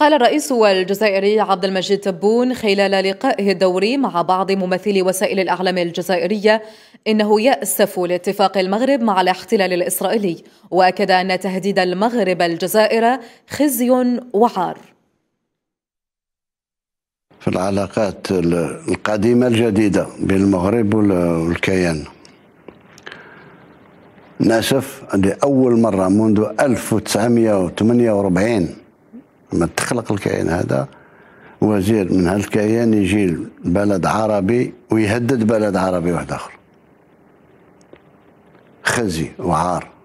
قال الرئيس الجزائري عبد المجيد تبون خلال لقائه الدوري مع بعض ممثلي وسائل الاعلام الجزائريه انه ياسف لاتفاق المغرب مع الاحتلال الاسرائيلي واكد ان تهديد المغرب الجزائر خزي وعار في العلاقات القديمه الجديده بين المغرب والكيان ناسف لاول مره منذ 1948 ما تخلق الكيان هذا وزير من هذا الكيان يجي لبلد عربي ويهدد بلد عربي واحد اخر خزي وعار